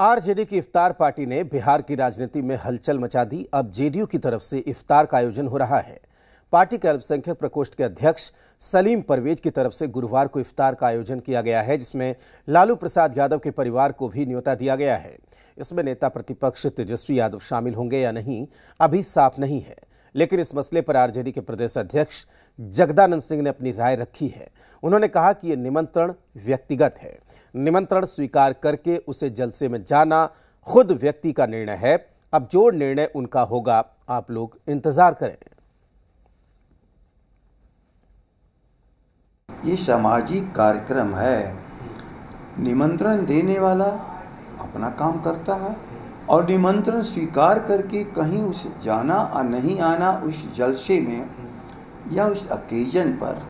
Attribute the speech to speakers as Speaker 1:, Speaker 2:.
Speaker 1: RJD की इफ्तार party ने बिहार की राजनीति में हलचल मचा दी अब जेडीयू की तरफ से इफ्तार का आयोजन हो रहा है पार्टी के अल्पसंख्यक प्रकोष्ठ के अध्यक्ष सलीम परवेज की तरफ से गुरुवार को इफ्तार का आयोजन किया गया है जिसमें लालू प्रसाद यादव के परिवार को भी न्योता दिया गया है इसमें नेता प्रतिपक्ष तेजस्वी यादव शामिल होंगे या नहीं अभी साफ नहीं है लेकिन इस मसले पर आरजेडी के प्रदेश अध्यक्ष जगदानंद सिंह ने अपनी राय रखी है उन्होंने कहा कि यह निमंत्रण व्यक्तिगत है निमंत्रण स्वीकार करके उसे जलसे में जाना खुद व्यक्ति का निर्णय है अब जो निर्णय उनका होगा आप लोग इंतजार करें
Speaker 2: ये सामाजिक कार्यक्रम है निमंत्रण देने वाला अपना काम करता है और निमंत्रण स्वीकार करके कहीं उस जाना और नहीं आना उस जलसे में या उस अकेजन पर